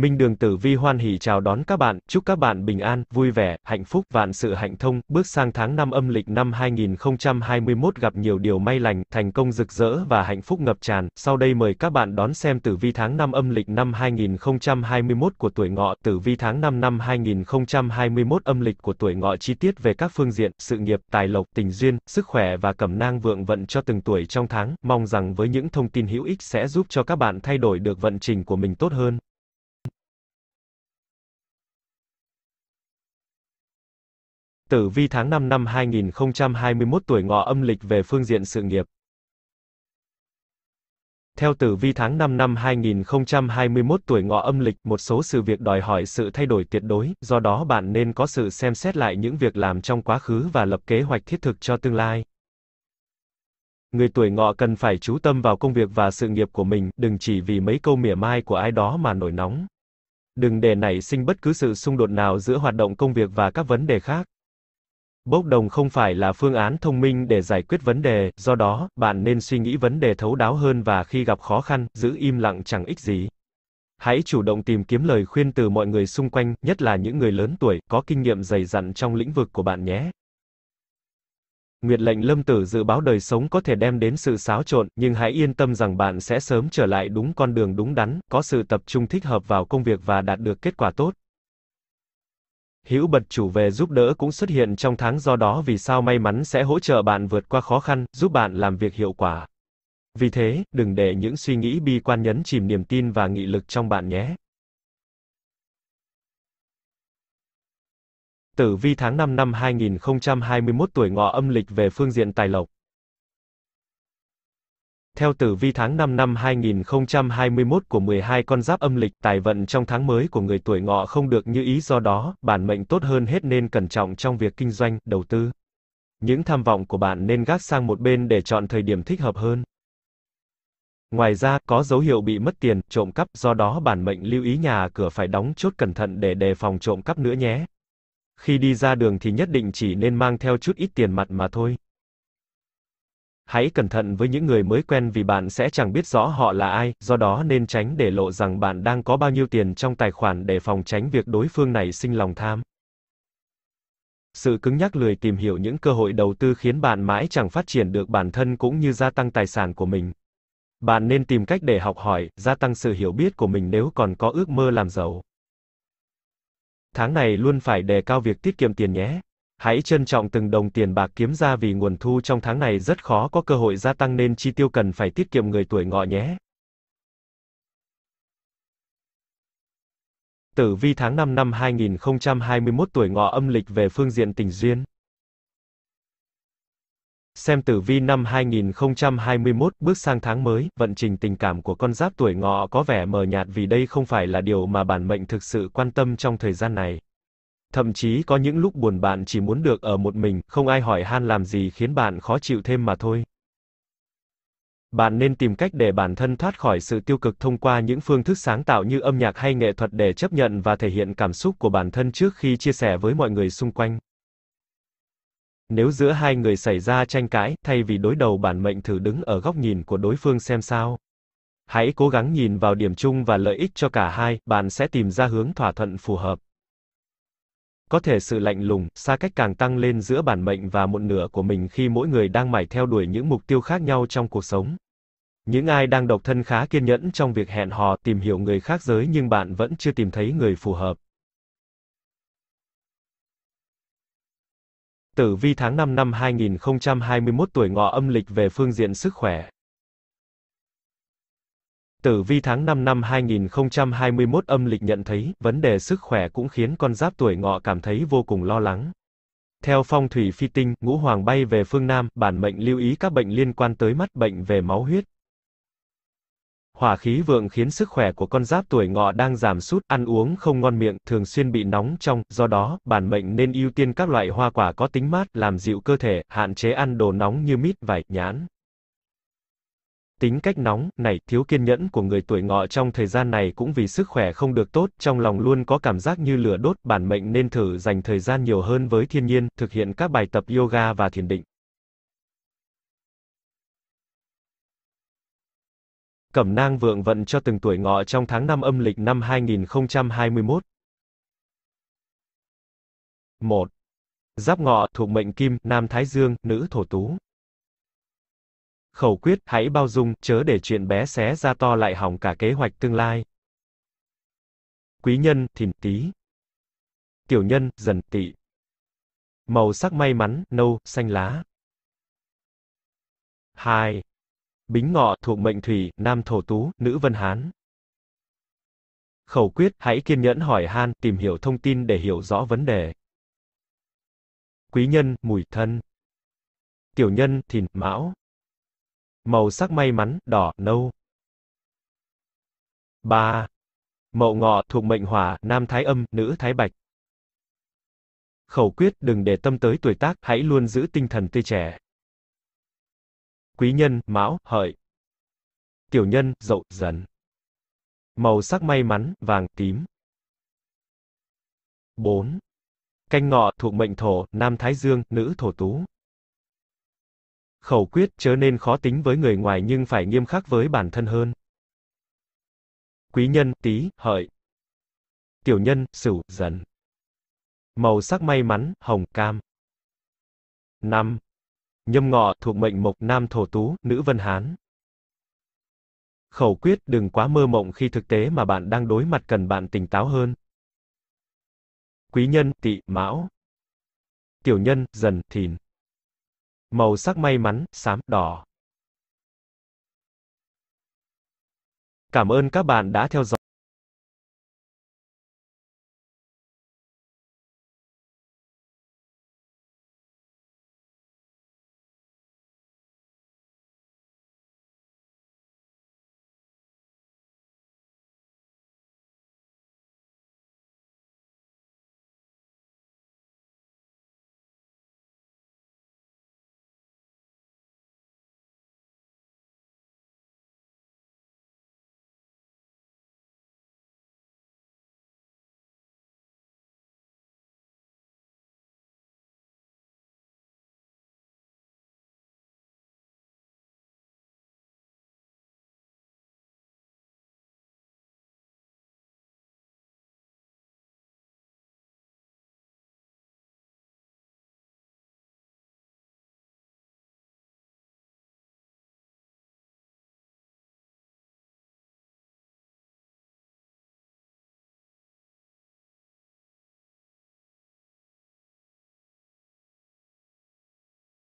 Minh Đường Tử Vi hoan hỉ chào đón các bạn, chúc các bạn bình an, vui vẻ, hạnh phúc, vạn sự hạnh thông, bước sang tháng 5 âm lịch năm 2021 gặp nhiều điều may lành, thành công rực rỡ và hạnh phúc ngập tràn. Sau đây mời các bạn đón xem Tử Vi tháng 5 âm lịch năm 2021 của tuổi ngọ, Tử Vi tháng 5 năm 2021 âm lịch của tuổi ngọ chi tiết về các phương diện, sự nghiệp, tài lộc, tình duyên, sức khỏe và cẩm nang vượng vận cho từng tuổi trong tháng. Mong rằng với những thông tin hữu ích sẽ giúp cho các bạn thay đổi được vận trình của mình tốt hơn. Tử vi tháng 5 năm 2021 tuổi ngọ âm lịch về phương diện sự nghiệp. Theo tử vi tháng 5 năm 2021 tuổi ngọ âm lịch, một số sự việc đòi hỏi sự thay đổi tuyệt đối, do đó bạn nên có sự xem xét lại những việc làm trong quá khứ và lập kế hoạch thiết thực cho tương lai. Người tuổi ngọ cần phải chú tâm vào công việc và sự nghiệp của mình, đừng chỉ vì mấy câu mỉa mai của ai đó mà nổi nóng. Đừng để nảy sinh bất cứ sự xung đột nào giữa hoạt động công việc và các vấn đề khác. Bốc đồng không phải là phương án thông minh để giải quyết vấn đề, do đó, bạn nên suy nghĩ vấn đề thấu đáo hơn và khi gặp khó khăn, giữ im lặng chẳng ích gì. Hãy chủ động tìm kiếm lời khuyên từ mọi người xung quanh, nhất là những người lớn tuổi, có kinh nghiệm dày dặn trong lĩnh vực của bạn nhé. Nguyệt lệnh lâm tử dự báo đời sống có thể đem đến sự xáo trộn, nhưng hãy yên tâm rằng bạn sẽ sớm trở lại đúng con đường đúng đắn, có sự tập trung thích hợp vào công việc và đạt được kết quả tốt hữu bật chủ về giúp đỡ cũng xuất hiện trong tháng do đó vì sao may mắn sẽ hỗ trợ bạn vượt qua khó khăn, giúp bạn làm việc hiệu quả. Vì thế, đừng để những suy nghĩ bi quan nhấn chìm niềm tin và nghị lực trong bạn nhé. Tử vi tháng 5 năm 2021 tuổi ngọ âm lịch về phương diện tài lộc. Theo tử vi tháng 5 năm 2021 của 12 con giáp âm lịch, tài vận trong tháng mới của người tuổi ngọ không được như ý do đó, bản mệnh tốt hơn hết nên cẩn trọng trong việc kinh doanh, đầu tư. Những tham vọng của bạn nên gác sang một bên để chọn thời điểm thích hợp hơn. Ngoài ra, có dấu hiệu bị mất tiền, trộm cắp, do đó bản mệnh lưu ý nhà cửa phải đóng chốt cẩn thận để đề phòng trộm cắp nữa nhé. Khi đi ra đường thì nhất định chỉ nên mang theo chút ít tiền mặt mà thôi hãy cẩn thận với những người mới quen vì bạn sẽ chẳng biết rõ họ là ai, do đó nên tránh để lộ rằng bạn đang có bao nhiêu tiền trong tài khoản để phòng tránh việc đối phương này sinh lòng tham. Sự cứng nhắc lười tìm hiểu những cơ hội đầu tư khiến bạn mãi chẳng phát triển được bản thân cũng như gia tăng tài sản của mình. Bạn nên tìm cách để học hỏi, gia tăng sự hiểu biết của mình nếu còn có ước mơ làm giàu. Tháng này luôn phải đề cao việc tiết kiệm tiền nhé. Hãy trân trọng từng đồng tiền bạc kiếm ra vì nguồn thu trong tháng này rất khó có cơ hội gia tăng nên chi tiêu cần phải tiết kiệm người tuổi ngọ nhé. Tử vi tháng 5 năm 2021 tuổi ngọ âm lịch về phương diện tình duyên. Xem tử vi năm 2021, bước sang tháng mới, vận trình tình cảm của con giáp tuổi ngọ có vẻ mờ nhạt vì đây không phải là điều mà bản mệnh thực sự quan tâm trong thời gian này. Thậm chí có những lúc buồn bạn chỉ muốn được ở một mình, không ai hỏi han làm gì khiến bạn khó chịu thêm mà thôi. Bạn nên tìm cách để bản thân thoát khỏi sự tiêu cực thông qua những phương thức sáng tạo như âm nhạc hay nghệ thuật để chấp nhận và thể hiện cảm xúc của bản thân trước khi chia sẻ với mọi người xung quanh. Nếu giữa hai người xảy ra tranh cãi, thay vì đối đầu bản mệnh thử đứng ở góc nhìn của đối phương xem sao. Hãy cố gắng nhìn vào điểm chung và lợi ích cho cả hai, bạn sẽ tìm ra hướng thỏa thuận phù hợp. Có thể sự lạnh lùng, xa cách càng tăng lên giữa bản mệnh và một nửa của mình khi mỗi người đang mải theo đuổi những mục tiêu khác nhau trong cuộc sống. Những ai đang độc thân khá kiên nhẫn trong việc hẹn hò tìm hiểu người khác giới nhưng bạn vẫn chưa tìm thấy người phù hợp. Tử vi tháng 5 năm 2021 tuổi ngọ âm lịch về phương diện sức khỏe. Tử vi tháng 5 năm 2021 âm lịch nhận thấy, vấn đề sức khỏe cũng khiến con giáp tuổi ngọ cảm thấy vô cùng lo lắng. Theo phong thủy phi tinh, ngũ hoàng bay về phương Nam, bản mệnh lưu ý các bệnh liên quan tới mắt, bệnh về máu huyết. Hỏa khí vượng khiến sức khỏe của con giáp tuổi ngọ đang giảm sút, ăn uống không ngon miệng, thường xuyên bị nóng trong, do đó, bản mệnh nên ưu tiên các loại hoa quả có tính mát, làm dịu cơ thể, hạn chế ăn đồ nóng như mít, vải, nhãn. Tính cách nóng, nảy, thiếu kiên nhẫn của người tuổi ngọ trong thời gian này cũng vì sức khỏe không được tốt, trong lòng luôn có cảm giác như lửa đốt, bản mệnh nên thử dành thời gian nhiều hơn với thiên nhiên, thực hiện các bài tập yoga và thiền định. Cẩm nang vượng vận cho từng tuổi ngọ trong tháng 5 âm lịch năm 2021. 1. Giáp ngọ thuộc mệnh kim, nam thái dương, nữ thổ tú. Khẩu quyết, hãy bao dung, chớ để chuyện bé xé ra to lại hỏng cả kế hoạch tương lai. Quý nhân, thìn tí. Tiểu nhân, dần tỵ. Màu sắc may mắn, nâu, xanh lá. 2. Bính ngọ thuộc mệnh thủy, nam thổ tú, nữ vân hán. Khẩu quyết, hãy kiên nhẫn hỏi han, tìm hiểu thông tin để hiểu rõ vấn đề. Quý nhân, mùi thân. Tiểu nhân, thìn, mão. Màu sắc may mắn, đỏ, nâu. 3. Mậu ngọ thuộc mệnh hỏa, nam thái âm, nữ thái bạch. Khẩu quyết đừng để tâm tới tuổi tác, hãy luôn giữ tinh thần tươi trẻ. Quý nhân, mão, hợi. Tiểu nhân, dậu, dần. Màu sắc may mắn, vàng, tím. 4. Canh ngọ thuộc mệnh thổ, nam thái dương, nữ thổ tú. Khẩu quyết chớ nên khó tính với người ngoài nhưng phải nghiêm khắc với bản thân hơn. Quý nhân, tí, hợi. Tiểu nhân, sửu, dần. Màu sắc may mắn, hồng, cam. năm Nhâm ngọ, thuộc mệnh mộc, nam thổ tú, nữ vân hán. Khẩu quyết đừng quá mơ mộng khi thực tế mà bạn đang đối mặt cần bạn tỉnh táo hơn. Quý nhân, tỵ, mão. Tiểu nhân, dần, thìn. Màu sắc may mắn, xám, đỏ. Cảm ơn các bạn đã theo dõi.